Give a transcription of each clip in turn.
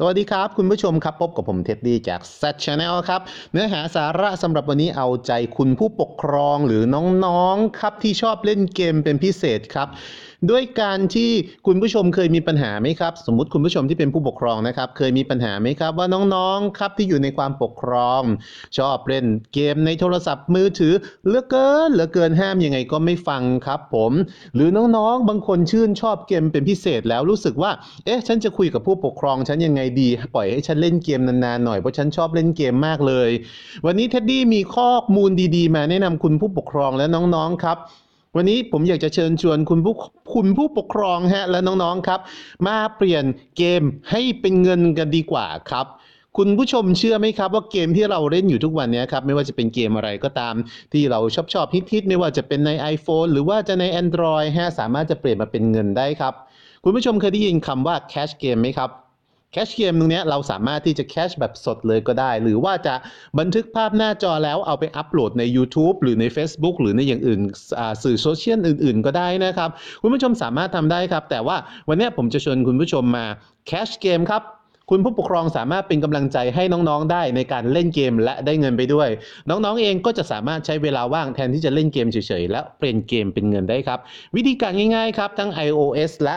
สวัสดีครับคุณผู้ชมครับพบกับผมเท็ดดี้จากแซดชาแนลครับ เนื้อหาสาระสำหรับวันนี้เอาใจคุณผู้ปกครองหรือน้องๆครับที่ชอบเล่นเกมเป็นพิเศษครับด้วยการที่คุณผู้ชมเคยมีปัญหาไหมครับ สมมติคุณผู้ชมที่เป็นผู้ปกครองนะครับ เคยมีปัญหาไหมครับว่าน้องๆครับที่อยู่ในความปกครอง ชอบเล่นเกมในโทรศัพท์มือถือเหลือเกินเหลือเกินห้ามยังไงก็ไม่ฟังครับผม หรือน้องๆ บางคนชื่นชอบเกมเป็นพิเศษแล้วรู้สึกว่า เอ๊ะฉันจะคุยกับผู้ปกครองฉันยังไงดี ปล่อยให้ฉันเล่นเกมนานๆหน่อยเพราะฉันชอบเล่นเกมมากเลย วันนี้เท็ดดี้มีข้อมูลดีๆ มาแนะนำคุณผู้ปกครองและน้องๆครับวันนี้ผมอยากจะเชิญชวนคุณผู้คุณผู้ปกครองฮะ และน้องๆครับ มาเปลี่ยนเกมให้เป็นเงินกันดีกว่าครับ คุณผู้ชมเชื่อไหมครับ ว่าเกมที่เราเล่นอยู่ทุกวันนี้ครับไม่ว่าจะเป็นเกมอะไรก็ตามที่เราชอบชอบฮิตๆไม่ว่าจะเป็นใน iPhone หรือว่าจะใน Android ฮะสามารถจะเปลี่ยนมาเป็นเงินได้ครับ คุณผู้ชมเคยได้ยินคำว่า cash game ไหมครับแคชเกมตรงนี้เราสามารถที่จะแคชแบบสดเลยก็ได้ หรือว่าจะบันทึกภาพหน้าจอแล้วเอาไปอัปโหลดใน YouTube หรือใน Facebook หรือในอย่างอื่น สื่อโซเชียลอื่นๆก็ได้นะครับ คุณผู้ชมสามารถทำได้ครับ แต่ว่าวันนี้ผมจะชวนคุณผู้ชมมาแคชเกมครับ คุณผู้ปกครองสามารถเป็นกำลังใจให้น้องๆได้ในการเล่นเกมและได้เงินไปด้วย น้องๆเองก็จะสามารถใช้เวลาว่างแทนที่จะเล่นเกมเฉยๆ และเปลี่ยนเกมเป็นเงินได้ครับ วิธีการง่ายๆครับทั้ง iOS และ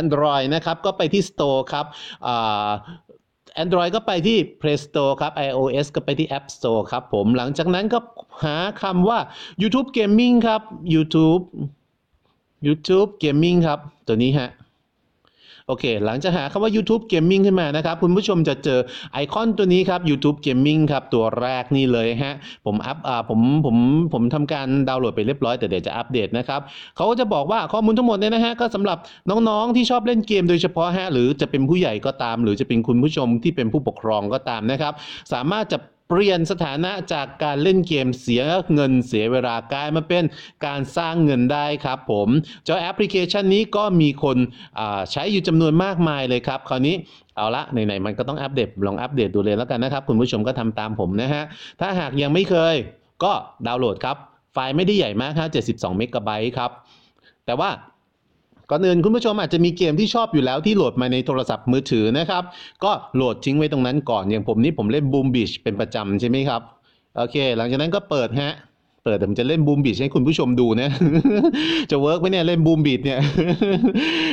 Android นะครับ ก็ไปที่ Store ครับ Android ก็ไปที่ Play Store ครับ iOS ก็ไปที่ App Store ครับผม หลังจากนั้นก็หาคำว่า YouTube Gaming ครับ YouTube YouTube Gaming ครับตัวนี้ฮะโอเค หลังจากหาคำว่า YouTube Gaming ขึ้นมานะครับ คุณผู้ชมจะเจอไอคอนตัวนี้ครับ YouTube Gaming ครับ ตัวแรกนี่เลยฮะ ผมอัพอ่าผม ผม ผมทำการดาวน์โหลดไปเรียบร้อย แต่เดี๋ยวจะอัปเดตนะครับ เขาก็จะบอกว่าข้อมูลทั้งหมดเนี่ยนะฮะ ก็สำหรับน้องๆ ที่ชอบเล่นเกมโดยเฉพาะฮะ หรือจะเป็นผู้ใหญ่ก็ตาม หรือจะเป็นคุณผู้ชมที่เป็นผู้ปกครองก็ตามนะครับสามารถจะเปลี่ยนสถานะจากการเล่นเกมเสียเงินเสียเวลากลายมาเป็นการสร้างเงินได้ครับผมเจ้าแอปพลิเคชันนี้ก็มีคนใช้อยู่จำนวนมากมายเลยครับ คราวนี้เอาละไหนๆมันก็ต้องอัปเดตลองอัปเดตดูเลยแล้วกันนะครับ คุณผู้ชมก็ทำตามผมนะฮะ ถ้าหากยังไม่เคยก็ดาวน์โหลดครับ ไฟล์ไม่ได้ใหญ่มากครับ72เมกะไบต์ครับ แต่ว่าก่อนอื่นคุณผู้ชมอาจจะมีเกมที่ชอบอยู่แล้วที่โหลดมาในโทรศัพท์มือถือนะครับ ก็โหลดทิ้งไว้ตรงนั้นก่อนอย่างผมนี่ผมเล่น Boom Beach เป็นประจำใช่ไหมครับ โอเคหลังจากนั้นก็เปิดฮะเออแต่ผมจะเล่นบูมบีชให้คุณผู้ชมดูนะจะเวิร์กไหมเนี่ยเล่นบูมบีชเนี่ย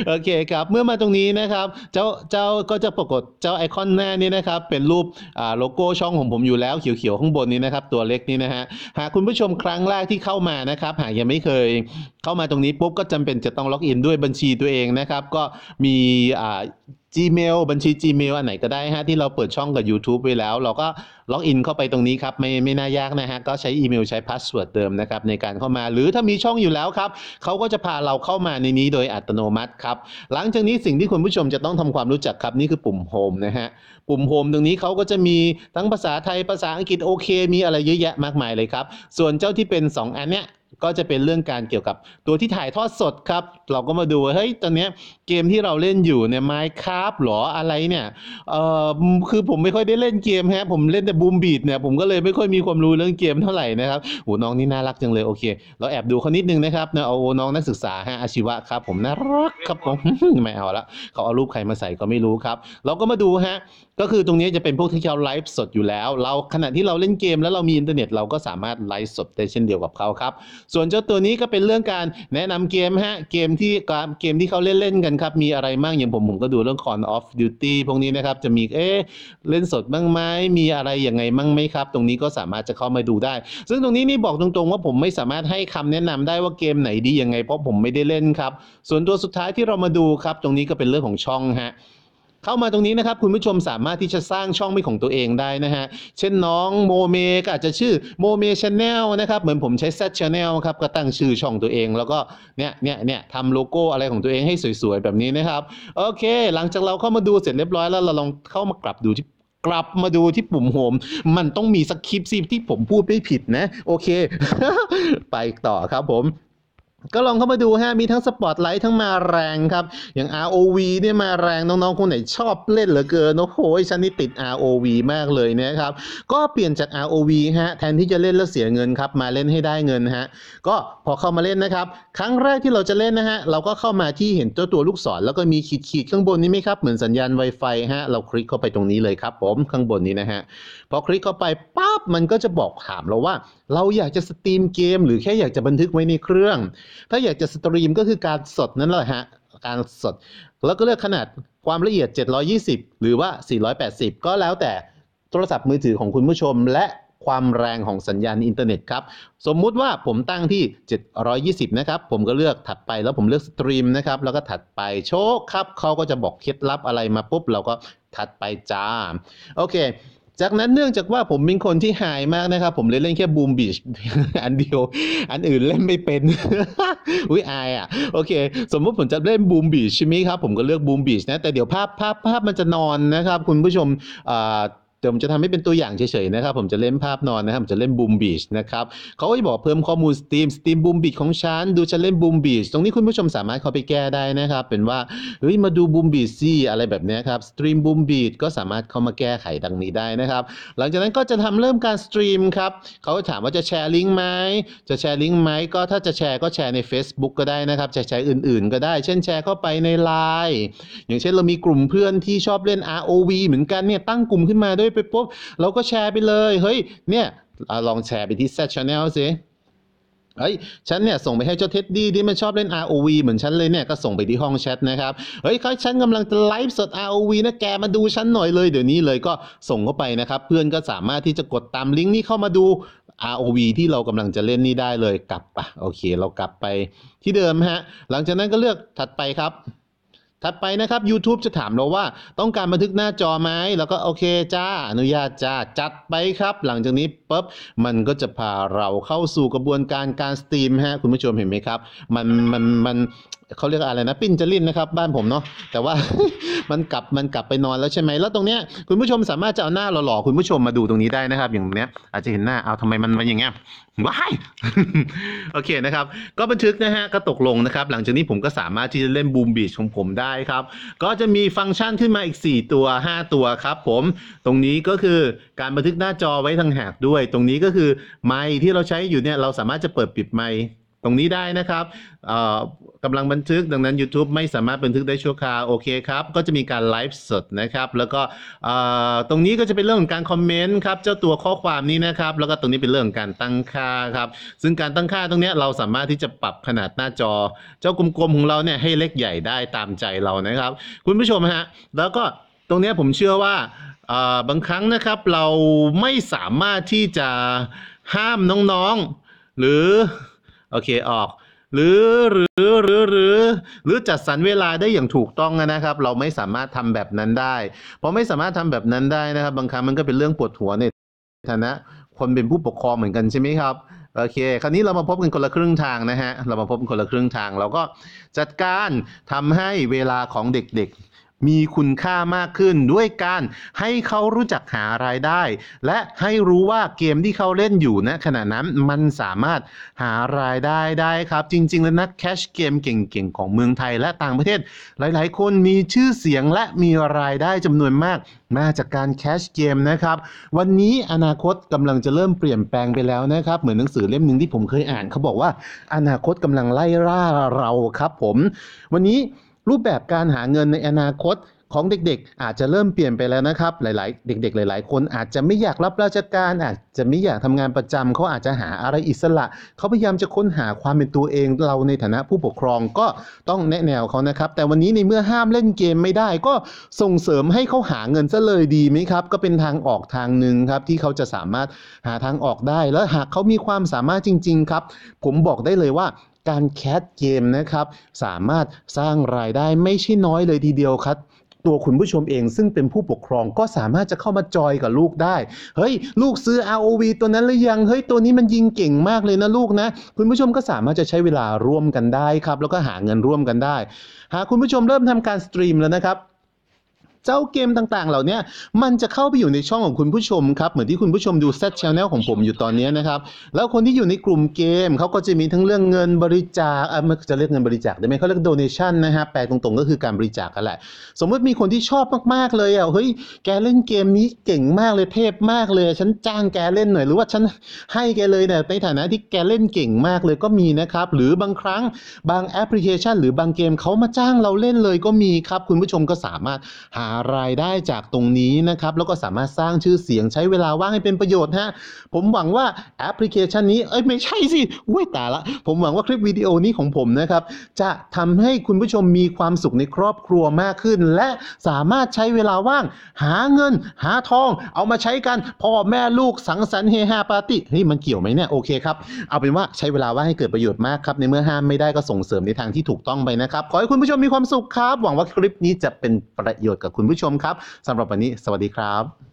โอเคครับ เมื่อมาตรงนี้นะครับ เจ้าเจ้าก็จะปรากฏเจ้าไอคอนหน้านี้นะครับ เป็นรูปอ่าโลโก้ช่องของผมอยู่แล้วเขียวๆข้างบนนี้นะครับตัวเล็กนี้นะฮะ หากคุณผู้ชมครั้งแรกที่เข้ามานะครับ หากยังไม่เคย เข้ามาตรงนี้ปุ๊บ ก็จำเป็นจะต้องล็อกอินด้วยบัญชีตัวเองนะครับก็มีอ่า Gmail บัญชี Gmail อันไหนก็ได้ฮะ ที่เราเปิดช่องกับ YouTube ไว้แล้ว เราก็ล็อกอินเข้าไปตรงนี้ครับ ไม่ไม่น่ายากนะฮะ ก็ใช้อีเมลใช้พาสเวิร์ดเดิมนะครับในการเข้ามาหรือถ้ามีช่องอยู่แล้วครับเขาก็จะพาเราเข้ามาในนี้โดยอัตโนมัติครับ หลังจากนี้สิ่งที่คุณผู้ชมจะต้องทำความรู้จักครับ นี่คือปุ่มโฮมนะฮะ ปุ่มโฮมตรงนี้เขาก็จะมีทั้งภาษาไทยภาษาอังกฤษโอเค มีอะไรเยอะแยะมากมายเลยครับ ส่วนเจ้าที่เป็น 2 อันเนี้ยก็จะเป็นเรื่องการเกี่ยวกับตัวที่ถ่ายทอดสดครับ เราก็มาดูเฮ้ยตอนนี้เกมที่เราเล่นอยู่เนี่ยไม้คราฟหรออะไรเนี่ยเออคือผมไม่ค่อยได้เล่นเกมฮะผมเล่นแต่บูมบีดเนี่ยผมก็เลยไม่ค่อยมีความรู้เรื่องเกมเท่าไหร่นะครับโอ้น้องนี่น่ารักจังเลย โอเคเราแอบดูเขานิดนึงนะครับเนยเอาน้องนักศึกษาฮะอาชีวะครับผมน่ารักครับผมไม่เอาละเขาเอารูปใครมาใส่ก็ไม่รู้ครับเราก็มาดูฮะก็คือตรงนี้จะเป็นพวกที่เขาไลฟ์สดอยู่แล้ว เราขณะที่เราเล่นเกม แล้วเรามีอินเทอร์เน็ตเราก็สามารถไลฟ์สดได้เช่นเดียวกับเขาครับ ส่วนเจ้าตัวนี้ก็เป็นเรื่องการแนะนำเกมฮะเกมที่เกมที่เขาเล่นเล่นกันครับมีอะไรบ้างอย่างผมผมก็ดูเรื่อง Call of Duty พวกนี้นะครับ จะมีเอ๊ะเล่นสดบ้างไหมมีอะไรยังไงบ้างไหมครับ ตรงนี้ก็สามารถจะเข้ามาดูได้ ซึ่งตรงนี้นี่บอกตรงๆ ว่าผมไม่สามารถให้คำแนะนำได้ว่าเกมไหนดียังไง เพราะผมไม่ได้เล่นครับ ส่วนตัวสุดท้ายที่เรามาดูครับ ตรงนี้ก็เป็นเรื่องของช่องฮะเข้ามาตรงนี้นะครับ คุณผู้ชมสามารถที่จะสร้างช่องไม่ของตัวเองได้นะฮะ เช่นน้องโมเมก็อาจจะชื่อโมเมชาแนลนะครับเหมือนผมใช้แซชาแนลครับก็ตั้งชื่อช่องตัวเองแล้วก็เนี่ยเนี่ยเนี่ยทำโลโก้อะไรของตัวเองให้สวยๆแบบนี้นะครับ โอเคหลังจากเราเข้ามาดูเสร็จเรียบร้อยแล้วเราลองเข้ามากลับดูที่กลับมาดูที่ปุ่มโฮมมันต้องมีสคริปต์ซิที่ผมพูดไม่ผิดนะโอเคไปต่อครับผมก็ลองเข้ามาดูฮะ มีทั้งสปอตไลท์ทั้งมาแรงครับ อย่าง ROV เนี่ยมาแรงน้องๆคนไหนชอบเล่นเหลือเกินโอ้โหฉันนี่ติด ROV มากเลยนะครับ ก็เปลี่ยนจาก ROV ฮะแทนที่จะเล่นแล้วเสียเงินครับ มาเล่นให้ได้เงินฮะ ก็พอเข้ามาเล่นนะครับ ครั้งแรกที่เราจะเล่นนะฮะ เราก็เข้ามาที่เห็นเจ้าตัวลูกศร แล้วก็มีขีดดข้างบนนี้ไหมครับ เหมือนสัญญาณ Wi-Fi ฮะ เราคลิกเข้าไปตรงนี้เลยครับผม ข้างบนนี้นะฮะ พอคลิกเข้าไปปั๊บมันก็จะบอกถามเราว่า เราอยากจะสตรีมเกมหรือแค่อยากจะบันทึกไว้ในเครื่องถ้าอยากจะสตรีมก็คือการสดนั่นแหละฮะการสด แล้วก็เลือกขนาดความละเอียด 720 หรือว่า 480 ก็แล้วแต่โทรศัพท์มือถือของคุณผู้ชมและความแรงของสัญญาณอินเทอร์เน็ตครับ สมมุติว่าผมตั้งที่ 720 นะครับ ผมก็เลือกถัดไปแล้วผมเลือกสตรีมนะครับ แล้วก็ถัดไปโชคครับ เขาก็จะบอกเคล็ดลับอะไรมาปุ๊บเราก็ถัดไปจ้า โอเคจากนั้นเนื่องจากว่าผมเป็นคนที่หายมากนะครับผมเลนเล่นแค่บูมบีชอันเดียว อันอื่นเล่นไม่เป็น อุ้ยอายอ่ะ โอเค สมมติผมจะเล่นบูมบีชใช่ไหมครับผมก็เลือกบูมบีชนะแต่เดี๋ยวภาพภาพภาพมันจะนอนนะครับคุณผู้ชมอ่าเดี๋ยวผมจะทำให้เป็นตัวอย่างเฉยๆนะครับผมจะเล่นภาพนอนนะครับผมจะเล่นบูมบีชนะครับเขาจะบอกเพิ่มข้อมูลสตรีมสตรีมบูมบีชของฉันดูฉันเล่นบูมบีชตรงนี้คุณผู้ชมสามารถเข้าไปแก้ได้นะครับเป็นว่าเฮ้ยมาดูบูมบีชซี่อะไรแบบนี้ครับสตรีมบูมบีชก็สามารถเข้ามาแก้ไขดังนี้ได้นะครับ หลังจากนั้นก็จะทำเริ่มการสตรีมครับเขาถามว่าจะแชร์ลิงก์ไหมจะแชร์ลิงก์ไหมก็ถ้าจะแชร์ก็แชร์ใน Facebook ก็ได้นะครับจะแชร์อื่นๆก็ได้ เช่นแชร์เข้าไปในไลน์อย่างเช่นเรามีกลุ่มเพื่อนที่ชอบเล่น ROV เหมือนกันเนี่ยตั้งกลุ่มขึ้นมาด้วยไปปุ๊บเราก็แชร์ไปเลย เฮ้ย เนี่ยลองแชร์ไปที่ช c ช a นแนลสิเฮ้ยฉันเนี่ยส่งไปให้เจ้าเท็ดดี้ที่มันชอบเล่น ROV เหมือนฉัน เลยเนี่ยก็ส่งไปที่ห้องแชทนะครับ เฮ้ยเขาฉันกำลังจะไลฟ์สด ROV นะแก มาดูฉันหน่อยเลยเดี๋ยวนี้เลยก็ส่งเข้าไปนะครับ เพื่อนก็สามารถที่จะกดตามลิงก์นี้เข้ามาดู ROV ที่เรากำลังจะเล่นนี่ได้เลยกลับปะโอเค เรากลับไปที่เดิมฮะ หลังจากนั้นก็เลือกถัดไปครับถัดไปนะครับ YouTube จะถามเราว่าต้องการบันทึกหน้าจอไหมแล้วก็โอเคจ้าอนุญาตจ้า จัดไปครับ หลังจากนี้ปุ๊บมันก็จะพาเราเข้าสู่กระบวนการการสตรีมฮะคุณผู้ชมเห็นไหมครับ มันมันมันเขาเรียกอะไรนะปิ้นจะลิ้นนะครับ บ้านผมเนาะแต่ว่ามันกลับมันกลับไปนอนแล้วใช่ไหม แล้วตรงเนี้ยคุณผู้ชมสามารถจะเอาหน้าหล่อๆคุณผู้ชมมาดูตรงนี้ได้นะครับ อย่างเนี้ยอาจจะเห็นหน้าเอาทำไมมันมันอย่างเงี้ยว้ายโอเคนะครับก็บันทึกนะฮะก็ตกลงนะครับ หลังจากนี้ผมก็สามารถที่จะเล่นบูมบีชของผมได้ครับ ก็จะมีฟังก์ชันขึ้นมาอีก 4 ตัว 5 ตัวครับ ผมตรงนี้ก็คือการบันทึกหน้าจอไว้ทางหากด้วย ตรงนี้ก็คือไมค์ที่เราใช้อยู่เนี่ยเราสามารถจะเปิดปิดไมค์ตรงนี้ได้นะครับกำลังบันทึกดังนั้น YouTube ไม่สามารถบันทึกได้ชั่วคราวโอเคครับก็จะมีการไลฟ์สดนะครับแล้วก็ตรงนี้ก็จะเป็นเรื่องของการคอมเมนต์ครับเจ้าตัวข้อความนี้นะครับแล้วก็ตรงนี้เป็นเรื่ององการตั้งค่าครับซึ่งการตั้งค่าตรงนี้เราสามารถที่จะปรับขนาดหน้าจอเจ้ากลม ๆ ของเราเนี่ยให้เล็กใหญ่ได้ตามใจเรานะครับ คุณผู้ชมฮะแล้วก็ตรงนี้ผมเชื่อว่าบางครั้งนะครับเราไม่สามารถที่จะห้ามน้องๆ หรือโอเคออกหรือหรือหรือหรือ หรือจัดสรรเวลาได้อย่างถูกต้องนะครับ เราไม่สามารถทำแบบนั้นได้เพราะไม่สามารถทำแบบนั้นได้นะครับบางครั้งมันก็เป็นเรื่องปวดหัวในฐานะคนเป็นผู้ปกครองเหมือนกันใช่ไหมครับโอเค คราวนี้เรามาพบกันคนละครึ่งทางนะฮะเรามาพบกันคนละครึ่งทางเราก็จัดการทำให้เวลาของเด็ก ๆมีคุณค่ามากขึ้นด้วยการให้เขารู้จักหารายได้ และให้รู้ว่าเกมที่เขาเล่นอยู่นะขณะนั้นมันสามารถหารายได้ได้ครับ จริงๆ แล้วนักแคชเกมเก่ง ๆ ของเมืองไทยและต่างประเทศ หลายๆ คนมีชื่อเสียงและมีรายได้จำนวนมากมาจากการแคชเกมนะครับวันนี้อนาคตกำลังจะเริ่มเปลี่ยนแปลงไปแล้วนะครับ เหมือนหนังสือเล่มหนึ่งที่ผมเคยอ่านเขาบอกว่าอนาคตกำลังไล่ล่าเราครับ ผม วันนี้รูปแบบการหาเงินในอนาคตของเด็กๆอาจจะเริ่มเปลี่ยนไปแล้วนะครับ หลาย ๆ เด็กๆหลายๆคนอาจจะไม่อยากรับราชการ อาจจะไม่อยากทำงานประจำเขาอาจจะหาอะไรอิสระเขาพยายามจะค้นหาความเป็นตัวเองเราในฐานะผู้ปกครองก็ต้องแนะแนวเขานะครับ แต่วันนี้ในเมื่อห้ามเล่นเกมไม่ได้ ก็ส่งเสริมให้เขาหาเงินซะเลยดีไหมครับ ก็เป็นทางออกทางหนึ่งครับที่เขาจะสามารถหาทางออกได้ แล้วหากเขามีความสามารถจริง ๆ ครับ ผมบอกได้เลยว่าการแคสเกมนะครับ สามารถสร้างรายได้ไม่ใช่น้อยเลยทีเดียวครับ ตัวคุณผู้ชมเองซึ่งเป็นผู้ปกครองก็สามารถจะเข้ามาจอยกับลูกได้ เฮ้ย ลูกซื้อ ROV ตัวนั้นหรือยังเฮ้ย ตัวนี้มันยิงเก่งมากเลยนะลูกนะ คุณผู้ชมก็สามารถจะใช้เวลาร่วมกันได้ครับ แล้วก็หาเงินร่วมกันได้ หาคุณผู้ชมเริ่มทำการสตรีมแล้วนะครับเจ้าเกมต่างๆ เหล่านี้มันจะเข้าไปอยู่ในช่องของคุณผู้ชมครับเหมือนที่คุณผู้ชมดูเซตชแนลของผมอยู่ตอนนี้นะครับแล้วคนที่อยู่ในกลุ่มเกมเขาก็จะมีทั้งเรื่องเงินบริจาคมอนจะเรียกเงินบริจาคได้ไหมเขาเรียกโ o n a t i o n นะฮะแปลตรงๆก็คือการบริจาคกันแหละ สมมติมีคนที่ชอบมากๆเลยอ่ะเฮ้ยแกเล่นเกมนี้เก่งมากเลยเทพมากเลยฉันจ้างแกเล่นหน่อยหรือว่าฉันให้แกเลยเนี่ยในฐานะที่แกเล่นเก่งมากเลยก็มีนะครับหรือบางครั้งบางแอปพลิเคชัน หรือบางเกมเขามาจ้างเราเล่นเลยก็มีครับคุณผู้ชมก็สามารถหาารายได้จากตรงนี้นะครับ แล้วก็สามารถสร้างชื่อเสียงใช้เวลาว่างให้เป็นประโยชน์ฮะผมหวังว่าแอปพลิเคชันนี้เอ้ยไม่ใช่สิอุ้ยตายละ ผมหวังว่าคลิปวิดีโอนี้ของผมนะครับจะทำให้คุณผู้ชมมีความสุขในครอบครัวมากขึ้น และสามารถใช้เวลาว่างหาเงิน หาทอง เอามาใช้กันพ่อแม่ลูกสังสรรค์เฮฮาปาร์ตี้เฮ้ยมันเกี่ยวไหมเนี่ยโอเคครับเอาเป็นว่าใช้เวลาว่างให้เกิดประโยชน์มากครับในเมื่อห้ามไม่ได้ก็ส่งเสริมในทางที่ถูกต้องไปนะครับ ขอให้คุณผู้ชมมีความสุขครับ หวังว่าคลิปนี้จะเป็นประโยชน์กับคุณคุณผู้ชมครับสำหรับวันนี้สวัสดีครับ